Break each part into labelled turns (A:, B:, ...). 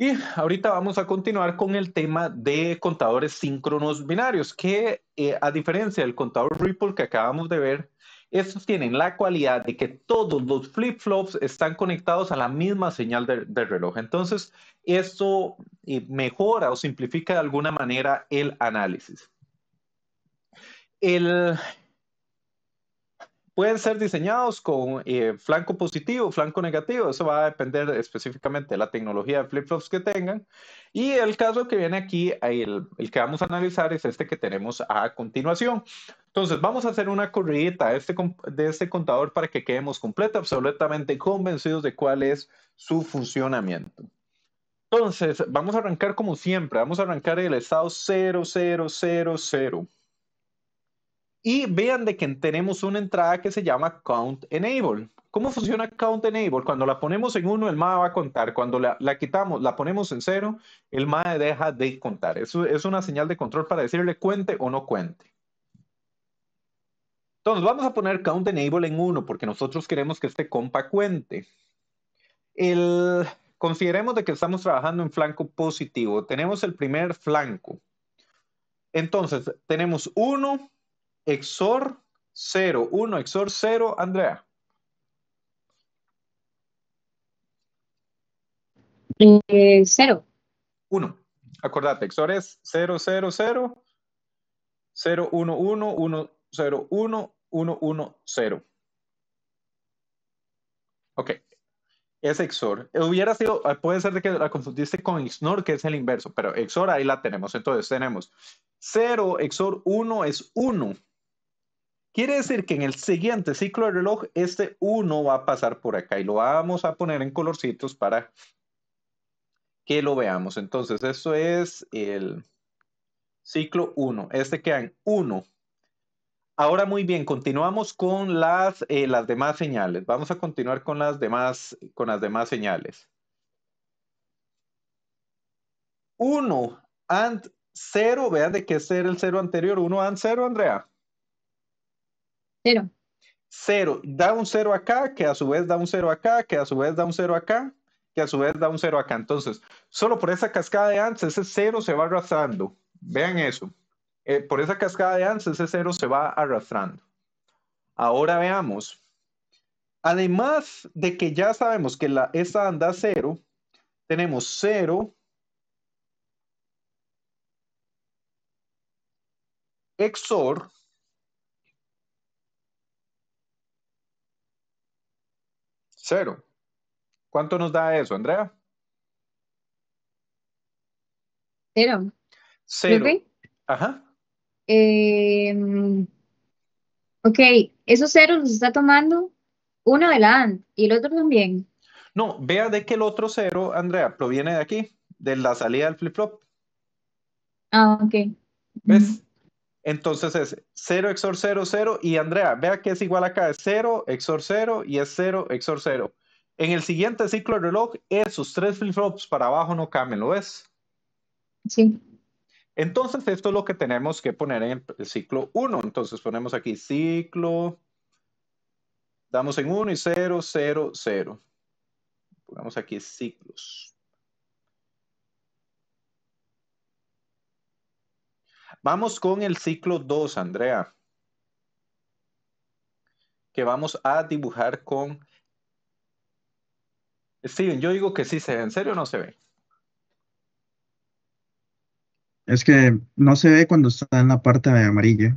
A: Y ahorita vamos a continuar con el tema de contadores síncronos binarios, que eh, a diferencia del contador Ripple que acabamos de ver, estos tienen la cualidad de que todos los flip-flops están conectados a la misma señal de, reloj. Entonces, esto eh, mejora o simplifica de alguna manera el análisis. El, pueden ser diseñados con eh, flanco positivo, flanco negativo, eso va a depender específicamente de la tecnología de flip-flops que tengan. Y el caso que viene aquí, el, que vamos a analizar es este que tenemos a continuación. Entonces vamos a hacer una corridita este de este, contador para que quedemos completamente absolutamente convencidos de cuál es su funcionamiento. Entonces, vamos a arrancar como siempre, vamos a arrancar el estado 0000. Y vean de que tenemos una entrada que se llama Count Enable. ¿Cómo funciona Count Enable? Cuando la ponemos en 1, el MA va a contar. Cuando la, quitamos, la ponemos en 0, el MA deja de contar. Eso es una señal de control para decirle cuente o no cuente. Entonces, vamos a poner Count Enable en 1 porque nosotros queremos que este compa cuente. El, consideremos de que estamos trabajando en flanco positivo. Tenemos el primer flanco. Entonces, tenemos 1, Exor 0, 1, Exor 0, Andrea. 0. Eh, 1. Acordate, Exor es 0, 0, 0, 0, 1, 1, 1, 0, 1, 1, 1, 0. Ok. Es Exor. Eh, hubiera sido, ah, puede ser de que la confundiste con XNOR, que es el inverso, pero exor ahí la tenemos. Entonces tenemos 0 exor 1 es 1. Quiere decir que en el siguiente ciclo de reloj, este 1 va a pasar por acá y lo vamos a poner en colorcitos para que lo veamos. Entonces, esto es el ciclo 1. Este queda en 1. Ahora muy bien, continuamos con las, eh, las demás señales. Vamos a continuar con las demás, con las demás señales. 1 and 0, vean de qué es el 0 anterior. 1 and 0, Andrea. Cero. Cero. Da un cero acá, que a su vez da un cero acá, que a su vez da un cero acá, que a su vez da un cero acá. Entonces, solo por esa cascada de antes, ese cero se va arrastrando. Vean eso. Eh, por esa cascada de antes, ese cero se va arrastrando. Ahora veamos. Además de que ya sabemos que la, esa anda cero, tenemos cero exor Cero. ¿Cuánto nos da eso, Andrea? Cero. Cero. Ajá. Em, ok, esos ceros los está tomando uno adelante y el otro también. No, vea de que el otro cero, Andrea, proviene de aquí, de la salida del flip-flop. Ah, ok. ¿Ves? Entonces es 0 XOR 0, 0. Y Andrea, vea que es igual acá, es 0 XOR 0 y es 0 XOR 0. En el siguiente ciclo de reloj, esos tres flip-flops para abajo no cambian, ¿lo ves? Sí. Entonces, esto es lo que tenemos que poner en el ciclo 1. Entonces, ponemos aquí ciclo, damos en 1 y 0, 0, 0. Ponemos aquí ciclos. Vamos con el ciclo 2, Andrea, que vamos a dibujar con... Steven, yo digo que sí se ve, ¿en serio no se ve? Es que no se ve cuando está en la parte de amarilla.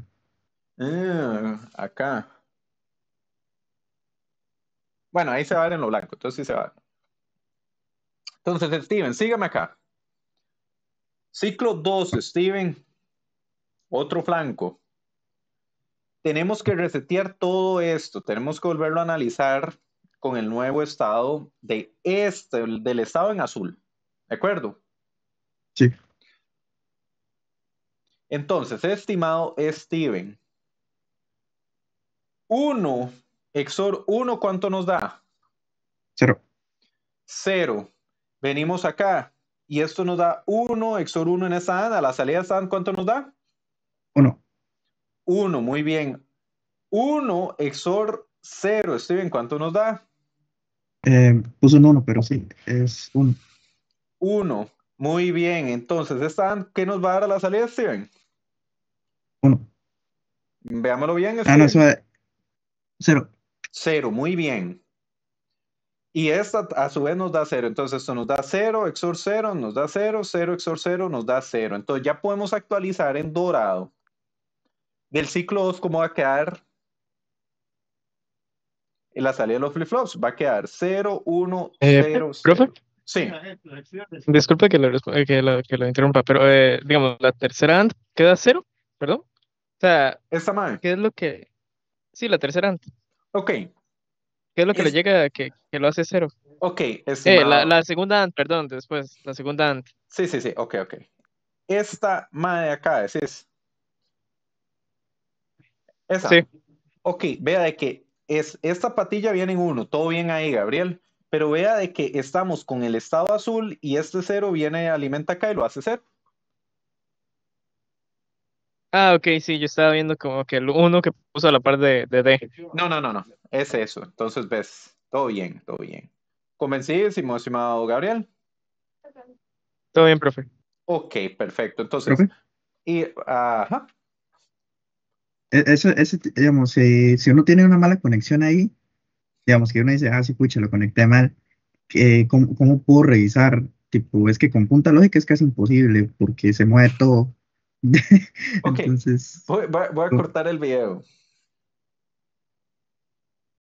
A: Ah, acá. Bueno, ahí se va a ver en lo blanco, entonces sí se va. Entonces, Steven, sígame acá. Ciclo 2, Steven, otro flanco. Tenemos que resetear todo esto, tenemos que volverlo a analizar con el nuevo estado de este, del estado en azul. ¿De acuerdo? Sí. Entonces, estimado Steven, 1, Exor 1, ¿cuánto nos da? Cero. Cero. Venimos acá y esto nos da 1, Exor 1 en esa ANA. La salida SAN, ¿cuánto nos da? Uno. 1. Muy bien. 1, exor 0. Estoy en ¿Cuánto nos da? Eh, puse un 1, pero sí. Es 1. 1. Muy bien. Entonces, ¿qué nos va a dar a la salida, Estoy bien? Veámoslo bien. 0. Ah, 0. Muy bien. Y esta, a su vez, nos da 0. Entonces, esto nos da 0. Exor 0. Nos da 0. 0. Exor 0. Nos da 0. Entonces, ya podemos actualizar en dorado del ciclo 2, ¿cómo va a quedar en la salida de los flip-flops? Va a quedar 0, 1, 0, 0, ¿profe? Sí. Disculpe que lo, eh, que interrumpa, pero eh, digamos, la tercera AND queda 0, perdón. O sea, Esta madre. ¿qué es lo que...? Sí, la tercera AND. Ok. ¿Qué es lo que le llega que, que lo hace 0? Ok, es eh, la, segunda AND, perdón, después, la segunda AND. Sí, sí, sí, ok, ok. Esta madre acá es Sí. Ok, vea de que es, esta patilla viene en uno, todo bien ahí, Gabriel. Pero vea de que estamos con el estado azul y este cero viene, alimenta acá y lo hace ser. Ah, ok, sí, yo estaba viendo como que el uno que puso a la parte de, D. No, no, no, no, es eso. Entonces, ves, todo bien, todo bien. Convencidísimo, estimado Gabriel. Todo bien, profe. Ok, perfecto. Entonces, y, ajá, e, eso, digamos, si, uno tiene una mala conexión ahí, digamos que uno dice, ah, sí, pucha, lo conecté mal, eh, ¿cómo, puedo revisar? Tipo, es que con punta lógica es casi imposible porque se mueve todo. Entonces, voy a cortar el video.